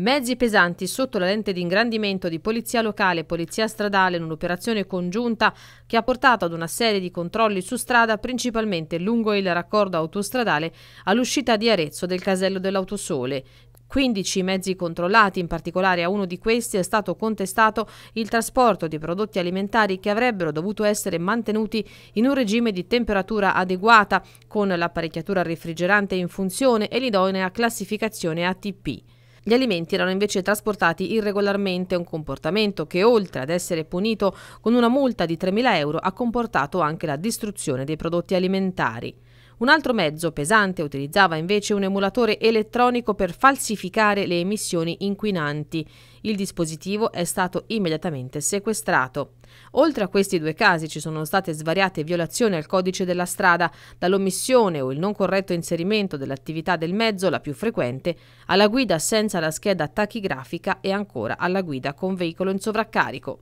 Mezzi pesanti sotto la lente di ingrandimento di polizia locale e polizia stradale in un'operazione congiunta che ha portato ad una serie di controlli su strada principalmente lungo il raccordo autostradale all'uscita di Arezzo del casello dell'Autosole. 15 mezzi controllati, in particolare a uno di questi è stato contestato il trasporto di prodotti alimentari che avrebbero dovuto essere mantenuti in un regime di temperatura adeguata, con l'apparecchiatura refrigerante in funzione e l'idonea classificazione ATP. Gli alimenti erano invece trasportati irregolarmente, un comportamento che oltre ad essere punito con una multa di 3.000 euro ha comportato anche la distruzione dei prodotti alimentari. Un altro mezzo pesante utilizzava invece un emulatore elettronico per falsificare le emissioni inquinanti. Il dispositivo è stato immediatamente sequestrato. Oltre a questi due casi ci sono state svariate violazioni al codice della strada, dall'omissione o il non corretto inserimento dell'attività del mezzo, la più frequente, alla guida senza la scheda tachigrafica e ancora alla guida con veicolo in sovraccarico.